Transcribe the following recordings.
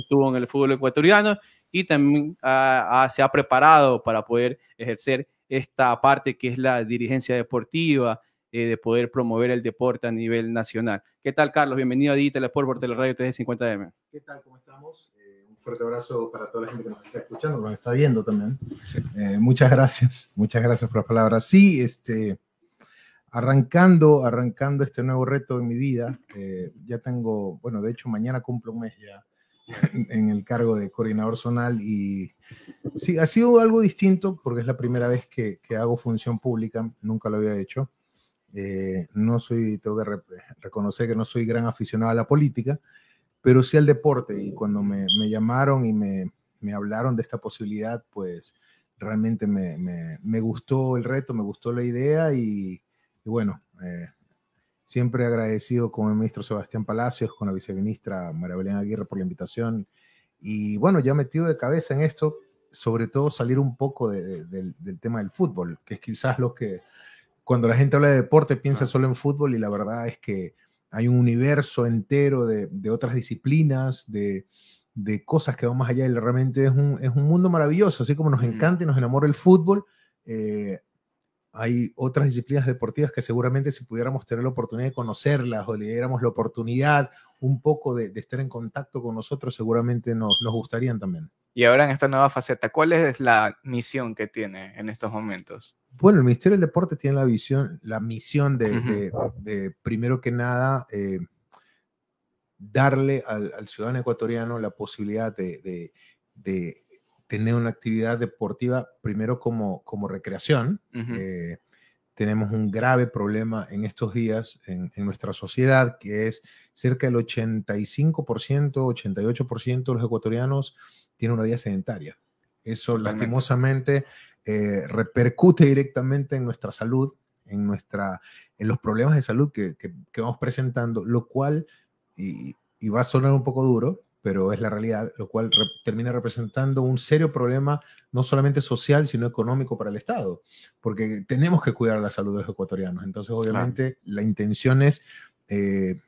estuvo en el fútbol ecuatoriano y también ah, ah, se ha preparado para poder ejercer esta parte que es la dirigencia deportiva, eh, de poder promover el deporte a nivel nacional. ¿Qué tal, Carlos? Bienvenido a Digital Sport por Teleradio 350M. ¿Qué tal? ¿Cómo estamos? Eh, un fuerte abrazo para toda la gente que nos está escuchando, que nos está viendo también. Eh, muchas gracias, muchas gracias por las palabras. Sí, este, arrancando, arrancando este nuevo reto en mi vida, ya tengo, bueno, de hecho mañana cumplo un mes ya en el cargo de coordinador zonal y sí, ha sido algo distinto porque es la primera vez que, que hago función pública, nunca lo había hecho. Eh, no soy, tengo que reconocer que no soy gran aficionado a la política, pero sí al deporte y cuando me, me llamaron y me, me, hablaron de esta posibilidad, pues realmente me, me, gustó el reto, me gustó la idea y, bueno, eh, Siempre agradecido con el ministro Sebastián Palacios, con la viceministra María Belén Aguirre por la invitación. Y bueno, ya metido de cabeza en esto, sobre todo salir un poco del, tema del fútbol, que es quizás lo que cuando la gente habla de deporte piensa solo en fútbol y la verdad es que hay un universo entero de, otras disciplinas, de, cosas que van más allá y realmente es un, mundo maravilloso, así como nos encanta y nos enamora el fútbol. Eh, hay otras disciplinas deportivas que seguramente si pudiéramos tener la oportunidad de conocerlas o le diéramos la oportunidad un poco de, estar en contacto con nosotros, seguramente nos, gustarían también. Y ahora en esta nueva faceta, ¿cuál es la misión que tiene en estos momentos? Bueno, el Ministerio del Deporte tiene la visión, la misión de, primero que nada, eh, darle al, ciudadano ecuatoriano la posibilidad de tener una actividad deportiva primero como, como recreación. Eh, tenemos un grave problema en estos días en, nuestra sociedad, que es cerca del 85%, 88% de los ecuatorianos tienen una vida sedentaria. Eso lastimosamente eh, repercute directamente en nuestra salud, en, nuestra, en los problemas de salud que, que, vamos presentando, lo cual, y va a sonar un poco duro, pero es la realidad, lo cual termina representando un serio problema, no solamente social, sino económico para el Estado, porque tenemos que cuidar la salud de los ecuatorianos. Entonces, obviamente, la intención es eh,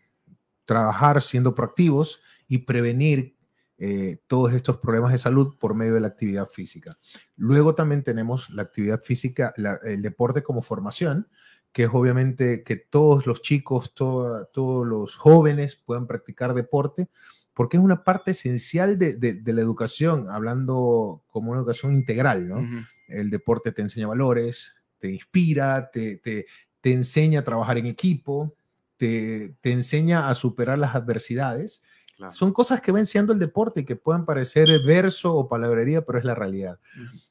trabajar siendo proactivos y prevenir eh, todos estos problemas de salud por medio de la actividad física. Luego también tenemos la actividad física, el deporte como formación, que es obviamente que todos los chicos, todos los jóvenes puedan practicar deporte porque es una parte esencial de, la educación, hablando como una educación integral, ¿no? El deporte te enseña valores, te inspira, te, te, enseña a trabajar en equipo, te, enseña a superar las adversidades. Son cosas que va enseñando el deporte que pueden parecer verso o palabrería, pero es la realidad.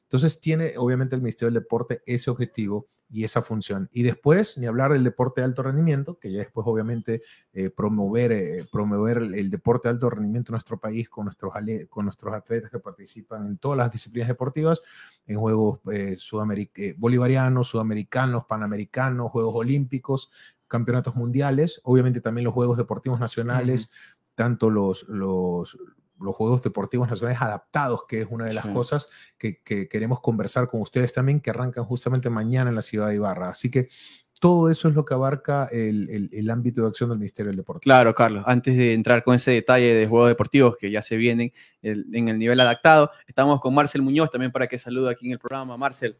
Entonces tiene, obviamente, el Ministerio del Deporte ese objetivo y esa función. Y después, ni hablar del deporte de alto rendimiento, que ya después obviamente eh, promover, eh, promover el deporte de alto rendimiento en nuestro país con nuestros, con nuestros atletas que participan en todas las disciplinas deportivas, en juegos eh, bolivarianos, sudamericanos, panamericanos, Juegos Olímpicos, campeonatos mundiales, obviamente también los Juegos Deportivos Nacionales, tanto los, los los Juegos Deportivos Nacionales Adaptados, que es una de las cosas que, queremos conversar con ustedes también, que arrancan justamente mañana en la ciudad de Ibarra. Así que todo eso es lo que abarca el, ámbito de acción del Ministerio del Deporte. Claro, Carlos, antes de entrar con ese detalle de Juegos Deportivos que ya se vienen en el nivel adaptado, estamos con Marcel Muñoz también para que saluda aquí en el programa. Marcel.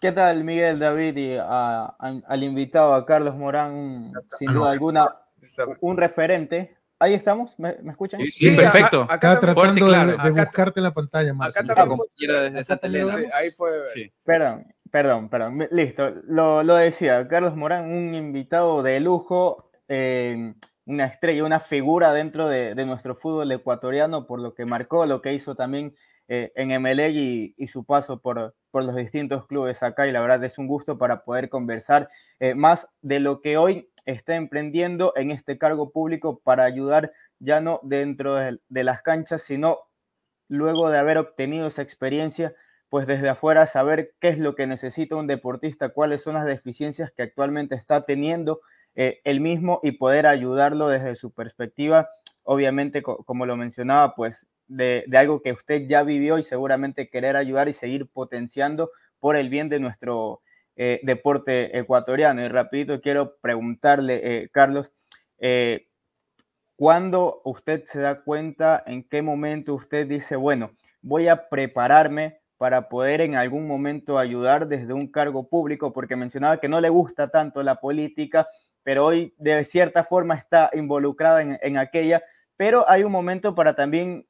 ¿Qué tal, Miguel, David y al invitado, a Carlos Morán, sin duda alguna, un referente Ahí estamos, ¿me, escuchan? Sí, perfecto. acá, tratando de, buscarte en la pantalla, más. Acá desde ahí puede Perdón, perdón, perdón. Listo, lo, decía, Carlos Morán, un invitado de lujo, eh, una estrella, una figura dentro de, nuestro fútbol ecuatoriano por lo que marcó, lo que hizo también eh, en MLEG y, su paso por, por los distintos clubes acá. Y la verdad es un gusto para poder conversar eh, más de lo que hoy está emprendiendo en este cargo público para ayudar ya no dentro de, las canchas, sino luego de haber obtenido esa experiencia, pues desde afuera saber qué es lo que necesita un deportista, cuáles son las deficiencias que actualmente está teniendo el eh, mismo y poder ayudarlo desde su perspectiva, obviamente, como lo mencionaba, pues de, de, algo que usted ya vivió y seguramente querer ayudar y seguir potenciando por el bien de nuestro eh, deporte ecuatoriano. Y rapidito quiero preguntarle, eh, Carlos, cuando eh, ¿cuándo usted se da cuenta, en qué momento usted dice, bueno, voy a prepararme para poder en algún momento ayudar desde un cargo público? Porque mencionaba que no le gusta tanto la política, pero hoy de cierta forma está involucrada en, aquella. Pero hay un momento para también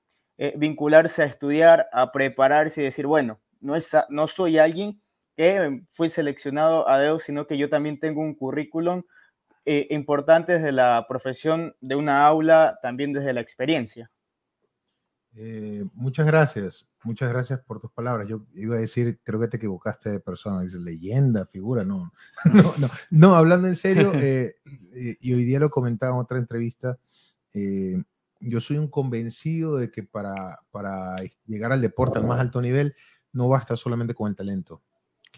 vincularse a estudiar, a prepararse y decir, bueno, no, es, no soy alguien que fui seleccionado a dedo, sino que yo también tengo un currículum eh, importante desde la profesión de una aula, también desde la experiencia. Eh, muchas gracias, muchas gracias por tus palabras. Yo iba a decir, creo que te equivocaste de persona, Dices, leyenda, figura, no, no, no, hablando en serio, eh, y hoy día lo comentaba en otra entrevista, yo soy un convencido de que para, para llegar al deporte al más alto nivel no basta solamente con el talento,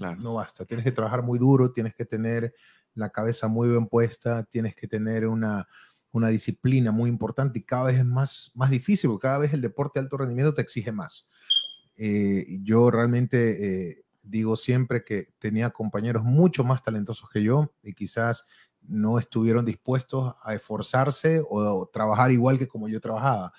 no basta. Tienes que trabajar muy duro, tienes que tener la cabeza muy bien puesta, tienes que tener una, disciplina muy importante y cada vez es más, más difícil, cada vez el deporte de alto rendimiento te exige más. Eh, yo realmente eh, digo siempre que tenía compañeros mucho más talentosos que yo y quizás no estuvieron dispuestos a esforzarse o, trabajar igual que como yo trabajaba.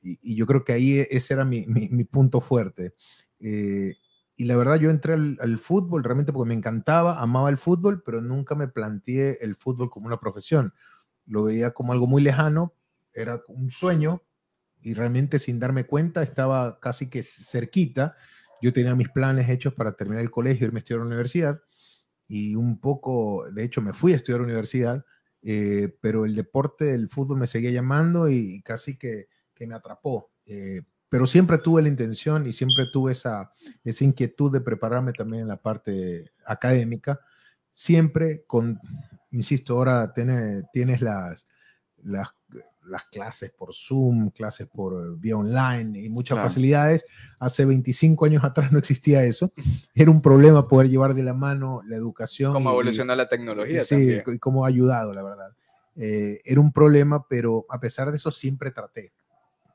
Y, yo creo que ahí e, ese era mi, punto fuerte. Eh, y la verdad yo entré al, fútbol realmente porque me encantaba, amaba el fútbol, pero nunca me planteé el fútbol como una profesión. Lo veía como algo muy lejano, era un sueño y realmente sin darme cuenta estaba casi que cerquita. Yo tenía mis planes hechos para terminar el colegio, irme a estudiar a la universidad y un poco, de hecho me fui a estudiar a la universidad, eh, pero el deporte, el fútbol me seguía llamando y, casi que, me atrapó. Eh, pero siempre tuve la intención y siempre tuve esa, inquietud de prepararme también en la parte académica, siempre con, insisto, ahora tienes las, las, clases por Zoom, clases por vía online y muchas facilidades. Hace 25 años atrás no existía eso. Era un problema poder llevar de la mano la educación. Cómo evoluciona la tecnología. Y, sí, y cómo ha ayudado, la verdad. Eh, era un problema, pero a pesar de eso siempre traté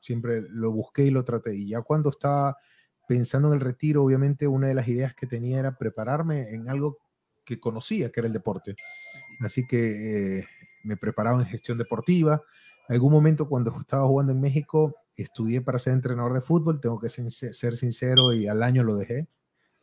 siempre lo busqué y lo traté. Y ya cuando estaba pensando en el retiro, obviamente una de las ideas que tenía era prepararme en algo que conocía, que era el deporte. Así que eh, me preparaba en gestión deportiva. Algún momento cuando estaba jugando en México, estudié para ser entrenador de fútbol, tengo que ser sincero y al año lo dejé.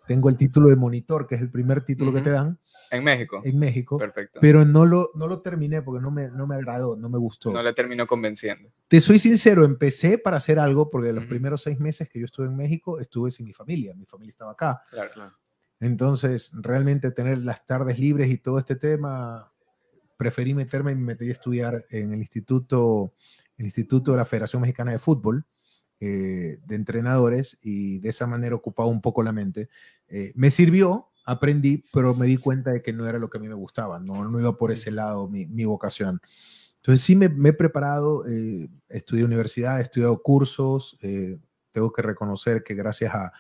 Tengo el título de monitor, que es el primer título que te dan, en México. En México. Perfecto. Pero no lo, no lo terminé porque no me, no me agradó, no me gustó. No le terminó convenciendo. Te soy sincero, empecé para hacer algo porque los primeros seis meses que yo estuve en México estuve sin mi familia. Mi familia estaba acá. Claro, claro. Entonces, realmente tener las tardes libres y todo este tema, preferí meterme y me metí a estudiar en el instituto, el instituto de la Federación Mexicana de Fútbol. Eh, de entrenadores y de esa manera ocupaba un poco la mente. Eh, me sirvió, aprendí, pero me di cuenta de que no era lo que a mí me gustaba, no, no iba por ese lado mi, mi vocación. Entonces sí me, he preparado, eh, estudié universidad, he estudiado cursos, eh, tengo que reconocer que gracias a,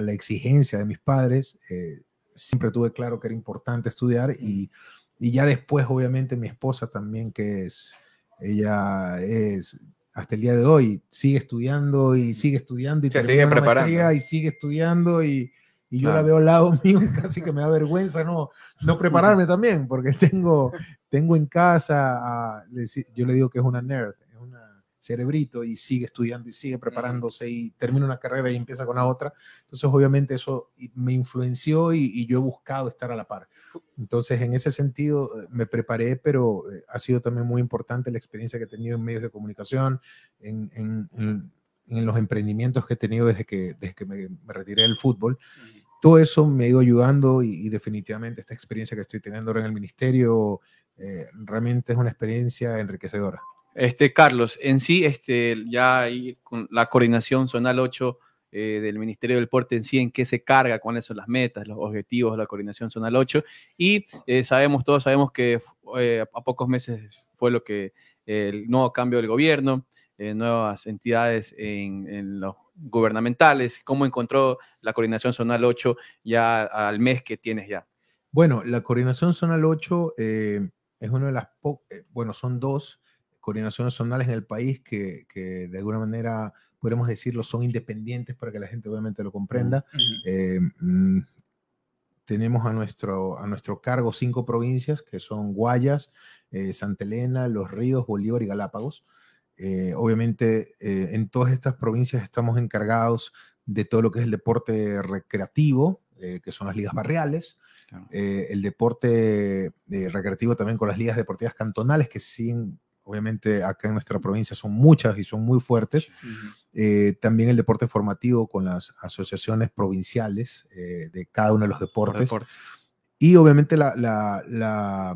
la exigencia de mis padres, eh, siempre tuve claro que era importante estudiar y, y, ya después, obviamente, mi esposa también, que es, ella es, hasta el día de hoy, sigue estudiando y sigue estudiando y se sigue preparando. y sigue estudiando y y yo la veo al lado mío, casi que me da vergüenza no, no prepararme también, porque tengo, tengo en casa, a, yo le digo que es una nerd, es un cerebrito y sigue estudiando y sigue preparándose y termina una carrera y empieza con la otra. Entonces, obviamente eso me influenció y, yo he buscado estar a la par. Entonces, en ese sentido, eh, me preparé, pero eh, ha sido también muy importante la experiencia que he tenido en medios de comunicación, en, en en los emprendimientos que he tenido desde que, desde que me, retiré del fútbol. Todo eso me ha ido ayudando y, definitivamente esta experiencia que estoy teniendo ahora en el ministerio eh, realmente es una experiencia enriquecedora. Este, Carlos, en sí, este, ya con la coordinación zonal 8 eh, del Ministerio del Deporte en sí, en qué se carga, cuáles son las metas, los objetivos de la coordinación zonal 8. Y eh, sabemos, todos sabemos que a pocos meses fue lo que el nuevo cambio del gobierno. Eh, nuevas entidades en, los gubernamentales? ¿Cómo encontró la coordinación zonal 8 ya al mes que tienes ya? Bueno, la coordinación zonal 8 eh, es una de las, eh, bueno, son dos coordinaciones zonales en el país que, de alguna manera, podemos decirlo, son independientes para que la gente obviamente lo comprenda. Mm, tenemos a nuestro, a nuestro cargo cinco provincias que son Guayas, Santa Elena, Los Ríos, Bolívar y Galápagos. Eh, obviamente, eh, en todas estas provincias estamos encargados de todo lo que es el deporte recreativo, eh, que son las ligas barriales, el deporte recreativo también con las ligas deportivas cantonales, que siguen, obviamente, acá en nuestra provincia son muchas y son muy fuertes. también el deporte formativo con las asociaciones provinciales de cada uno de los deportes. Y obviamente mm. la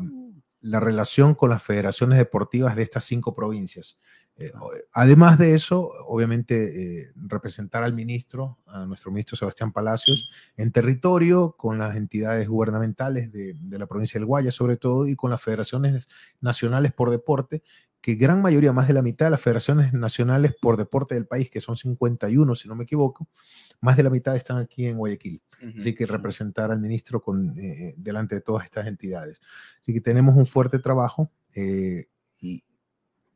relación con las federaciones deportivas de estas cinco provincias eh, eh, además de eso, obviamente, eh, representar al ministro, a nuestro ministro Sebastián Palacios, en territorio, con las entidades gubernamentales de, la provincia del Guaya, sobre todo, y con las federaciones nacionales por deporte, que gran mayoría, más de la mitad de las federaciones nacionales por deporte del país, que son 51, si no me equivoco, más de la mitad están aquí en Guayaquil. Así que representar al ministro con, delante de todas estas entidades. Así que tenemos un fuerte trabajo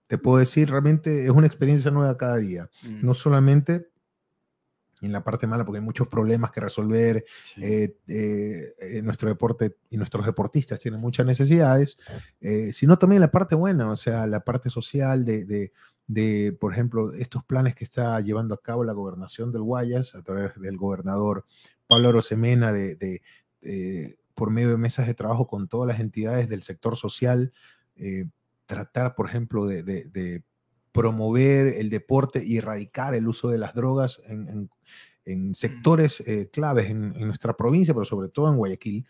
te puedo decir, realmente es una experiencia nueva cada día. Mm. No solamente en la parte mala, porque hay muchos problemas que resolver. Eh, eh, nuestro deporte y nuestros deportistas tienen muchas necesidades, eh, sino también la parte buena, o sea, la parte social de, por ejemplo, estos planes que está llevando a cabo la gobernación del Guayas a través del gobernador Pablo Rosemena de, por medio de mesas de trabajo con todas las entidades del sector social tratar, por ejemplo, de, promover el deporte y erradicar el uso de las drogas en, mm. sectores eh, claves en, nuestra provincia, pero sobre todo en Guayaquil,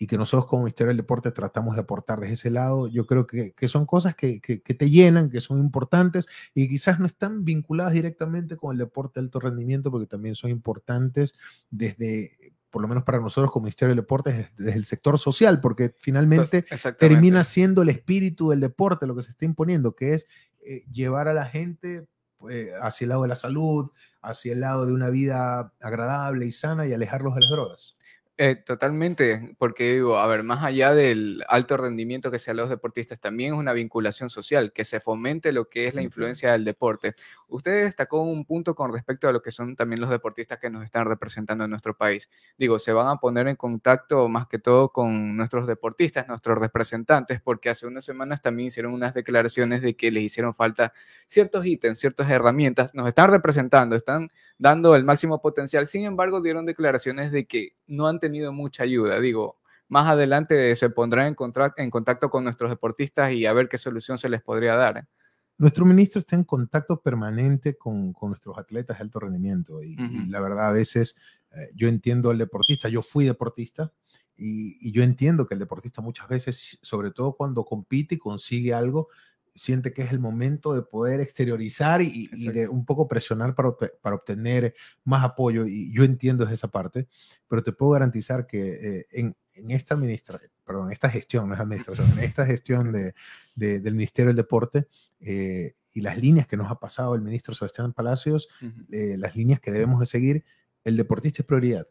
y que nosotros como Ministerio del Deporte tratamos de aportar desde ese lado, yo creo que, son cosas que, que, te llenan, que son importantes y quizás no están vinculadas directamente con el deporte de alto rendimiento, porque también son importantes desde por lo menos para nosotros como Ministerio del Deportes desde el sector social, porque finalmente termina siendo el espíritu del deporte lo que se está imponiendo, que es eh, llevar a la gente eh, hacia el lado de la salud, hacia el lado de una vida agradable y sana y alejarlos de las drogas. Eh, totalmente, porque digo, a ver, más allá del alto rendimiento que sean los deportistas, también es una vinculación social, que se fomente lo que es la influencia del deporte. Usted destacó un punto con respecto a lo que son también los deportistas que nos están representando en nuestro país. Digo, se van a poner en contacto más que todo con nuestros deportistas, nuestros representantes, porque hace unas semanas también hicieron unas declaraciones de que les hicieron falta ciertos ítems, ciertas herramientas. Nos están representando, están dando el máximo potencial. Sin embargo, dieron declaraciones de que no han tenido mucha ayuda. Digo, más adelante se pondrán en, en contacto con nuestros deportistas y a ver qué solución se les podría dar. Nuestro ministro está en contacto permanente con, nuestros atletas de alto rendimiento y, la verdad a veces eh, yo entiendo al deportista, yo fui deportista y, y, yo entiendo que el deportista muchas veces, sobre todo cuando compite y consigue algo, siente que es el momento de poder exteriorizar y, de un poco presionar para, para, obtener más apoyo. Y yo entiendo esa parte, pero te puedo garantizar que eh, en, en, esta ministra perdón, esta gestión, en esta gestión de, del Ministerio del Deporte eh, y las líneas que nos ha pasado el ministro Sebastián Palacios, eh, las líneas que debemos de seguir, el deportista es prioridad,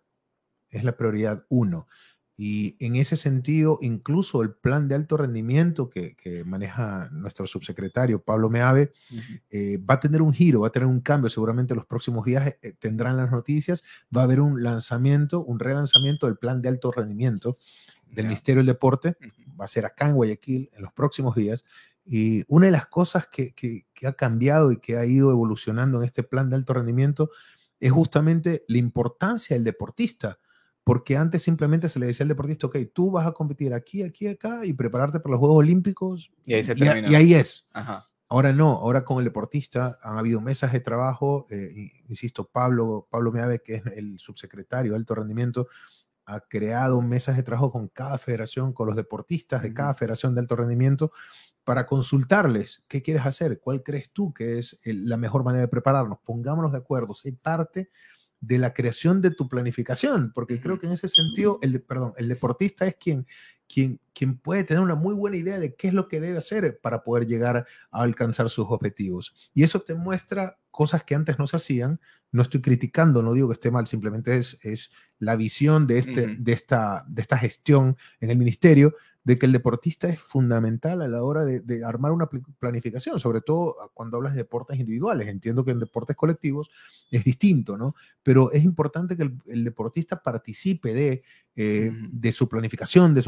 es la prioridad uno. Y en ese sentido, incluso el plan de alto rendimiento que, maneja nuestro subsecretario Pablo Meave eh, va a tener un giro, va a tener un cambio. Seguramente los próximos días eh, tendrán las noticias. Va a haber un lanzamiento, un relanzamiento del plan de alto rendimiento del Ministerio del Deporte. Va a ser acá en Guayaquil en los próximos días. Y una de las cosas que, que, ha cambiado y que ha ido evolucionando en este plan de alto rendimiento es justamente la importancia del deportista porque antes simplemente se le decía al deportista, ok, tú vas a competir aquí, aquí, acá y prepararte para los Juegos Olímpicos. Y ahí se y, y ahí es. Ahora no, ahora con el deportista han habido mesas de trabajo, eh, insisto, Pablo, Pablo Meave, que es el subsecretario de alto rendimiento, ha creado mesas de trabajo con cada federación, con los deportistas de cada federación de alto rendimiento, para consultarles qué quieres hacer, cuál crees tú que es la mejor manera de prepararnos, pongámonos de acuerdo, sé parte de la creación de tu planificación, porque creo que en ese sentido, el, perdón, el deportista es quien quien, puede tener una muy buena idea de qué es lo que debe hacer para poder llegar a alcanzar sus objetivos. Y eso te muestra cosas que antes no se hacían. No estoy criticando, no digo que esté mal, simplemente es, es la visión de, este, de, esta, de esta gestión en el ministerio de que el deportista es fundamental a la hora de, armar una planificación, sobre todo cuando hablas de deportes individuales. Entiendo que en deportes colectivos es distinto, ¿no? Pero es importante que el, deportista participe de, eh, de su planificación, de